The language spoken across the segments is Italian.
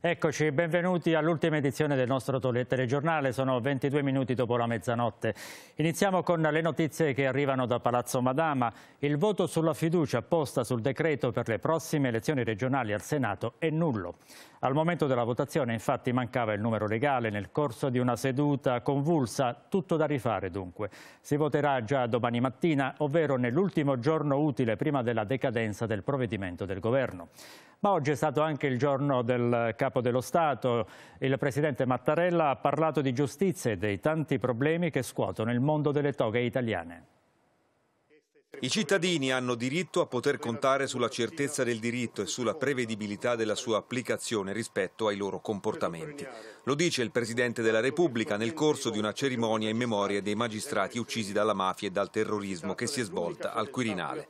Eccoci, benvenuti all'ultima edizione del nostro telegiornale, sono 22 minuti dopo la mezzanotte. Iniziamo con le notizie che arrivano da Palazzo Madama. Il voto sulla fiducia posta sul decreto per le prossime elezioni regionali al Senato è nullo. Al momento della votazione infatti mancava il numero legale nel corso di una seduta convulsa, tutto da rifare dunque. Si voterà già domani mattina, ovvero nell'ultimo giorno utile prima della decadenza del provvedimento del governo. Ma oggi è stato anche il giorno del Capo dello Stato. Il Presidente Mattarella ha parlato di giustizia e dei tanti problemi che scuotono il mondo delle toghe italiane. I cittadini hanno diritto a poter contare sulla certezza del diritto e sulla prevedibilità della sua applicazione rispetto ai loro comportamenti. Lo dice il Presidente della Repubblica nel corso di una cerimonia in memoria dei magistrati uccisi dalla mafia e dal terrorismo che si è svolta al Quirinale.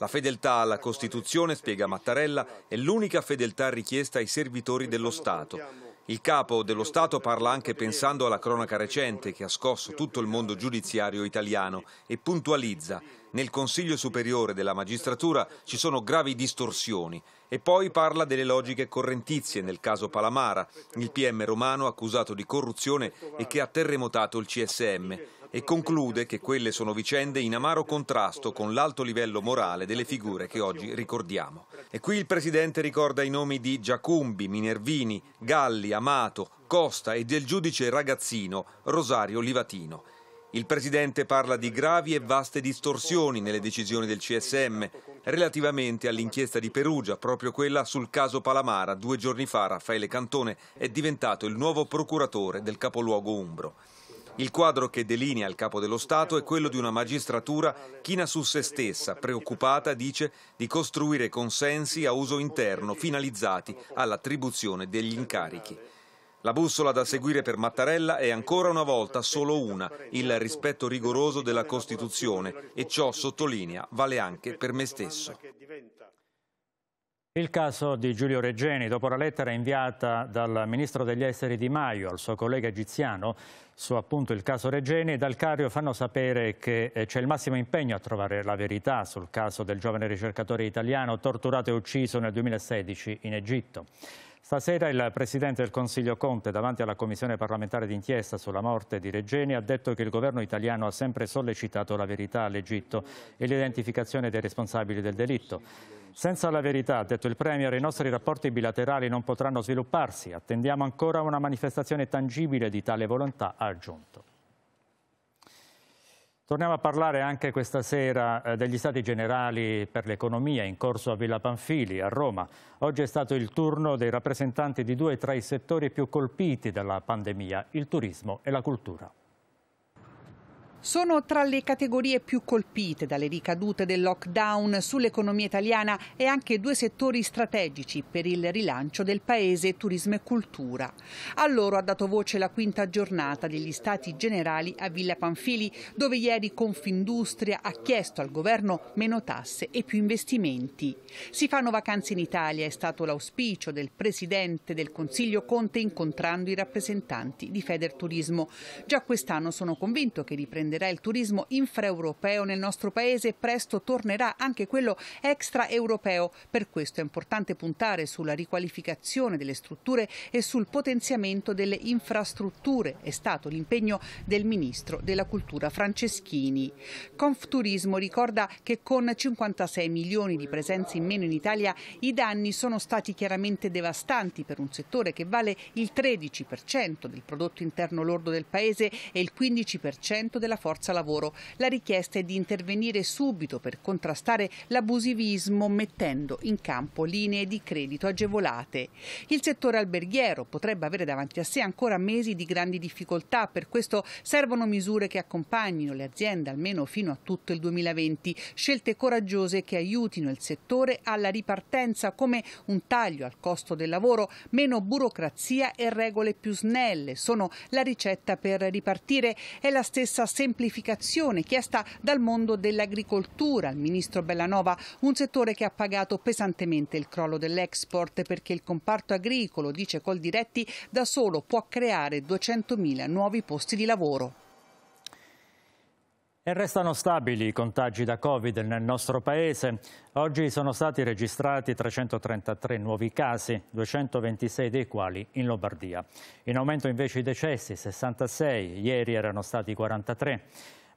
La fedeltà alla Costituzione, spiega Mattarella, è l'unica fedeltà richiesta ai servitori dello Stato. Il capo dello Stato parla anche pensando alla cronaca recente che ha scosso tutto il mondo giudiziario italiano e puntualizza nel Consiglio Superiore della Magistratura ci sono gravi distorsioni e poi parla delle logiche correntizie nel caso Palamara, il PM romano accusato di corruzione e che ha terremotato il CSM e conclude che quelle sono vicende in amaro contrasto con l'alto livello morale delle figure che oggi ricordiamo. E qui il Presidente ricorda i nomi di Giacumbi, Minervini, Galli, Amato, Costa e del giudice ragazzino Rosario Livatino. Il Presidente parla di gravi e vaste distorsioni nelle decisioni del CSM relativamente all'inchiesta di Perugia, proprio quella sul caso Palamara. Due giorni fa Raffaele Cantone è diventato il nuovo procuratore del capoluogo Umbro. Il quadro che delinea il capo dello Stato è quello di una magistratura china su se stessa, preoccupata, dice, di costruire consensi a uso interno finalizzati all'attribuzione degli incarichi. La bussola da seguire per Mattarella è ancora una volta solo una, il rispetto rigoroso della Costituzione e ciò, sottolinea, vale anche per me stesso. Il caso di Giulio Reggeni, dopo la lettera inviata dal ministro degli esteri Di Maio al suo collega egiziano su appunto il caso Reggeni, dal Cario fanno sapere che eh, c'è il massimo impegno a trovare la verità sul caso del giovane ricercatore italiano torturato e ucciso nel 2016 in Egitto. Stasera il Presidente del Consiglio Conte davanti alla Commissione parlamentare d'inchiesta sulla morte di Regeni ha detto che il governo italiano ha sempre sollecitato la verità all'Egitto e l'identificazione dei responsabili del delitto. Senza la verità, ha detto il Premier, i nostri rapporti bilaterali non potranno svilupparsi. Attendiamo ancora una manifestazione tangibile di tale volontà, ha aggiunto. Torniamo a parlare anche questa sera eh, degli Stati Generali per l'Economia in corso a Villa Panfili, a Roma. Oggi è stato il turno dei rappresentanti di due tra i settori più colpiti dalla pandemia, il turismo e la cultura. Sono tra le categorie più colpite dalle ricadute del lockdown sull'economia italiana e anche due settori strategici per il rilancio del paese, turismo e cultura. A loro ha dato voce la quinta giornata degli Stati Generali a Villa Panfili, dove ieri Confindustria ha chiesto al governo meno tasse e più investimenti. Si fanno vacanze in Italia, è stato l'auspicio del Presidente del Consiglio Conte incontrando i rappresentanti di Federturismo. Già quest'anno sono convinto che riprenderà riprenderà il turismo infraeuropeo nel nostro paese, e presto tornerà anche quello extraeuropeo. Per questo è importante puntare sulla riqualificazione delle strutture e sul potenziamento delle infrastrutture, è stato l'impegno del ministro della cultura Franceschini. Confturismo ricorda che con 56 milioni di presenze in meno in Italia i danni sono stati chiaramente devastanti per un settore che vale il 13% del prodotto interno lordo del paese e il 15% della forza lavoro. La richiesta è di intervenire subito per contrastare l'abusivismo mettendo in campo linee di credito agevolate. Il settore alberghiero potrebbe avere davanti a sé ancora mesi di grandi difficoltà, per questo servono misure che accompagnino le aziende almeno fino a tutto il 2020, scelte coraggiose che aiutino il settore alla ripartenza come un taglio al costo del lavoro, meno burocrazia e regole più snelle. Sono la ricetta per ripartire, è la stessa semplificazione semplificazione chiesta dal mondo dell'agricoltura al ministro Bellanova, un settore che ha pagato pesantemente il crollo dell'export perché il comparto agricolo, dice Coldiretti, da solo può creare 200.000 nuovi posti di lavoro. E restano stabili i contagi da Covid nel nostro paese. Oggi sono stati registrati 333 nuovi casi, 226 dei quali in Lombardia. In aumento invece i decessi, 66, ieri erano stati 43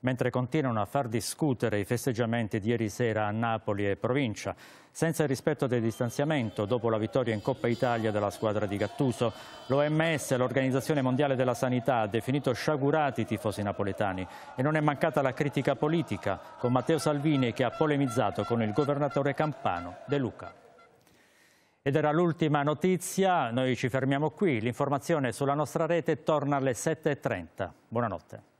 mentre continuano a far discutere i festeggiamenti di ieri sera a Napoli e provincia, senza il rispetto del distanziamento dopo la vittoria in Coppa Italia della squadra di Gattuso. L'OMS, l'Organizzazione Mondiale della Sanità, ha definito sciagurati i tifosi napoletani e non è mancata la critica politica con Matteo Salvini che ha polemizzato con il governatore campano De Luca. Ed era l'ultima notizia, noi ci fermiamo qui, l'informazione sulla nostra rete torna alle 7.30. Buonanotte.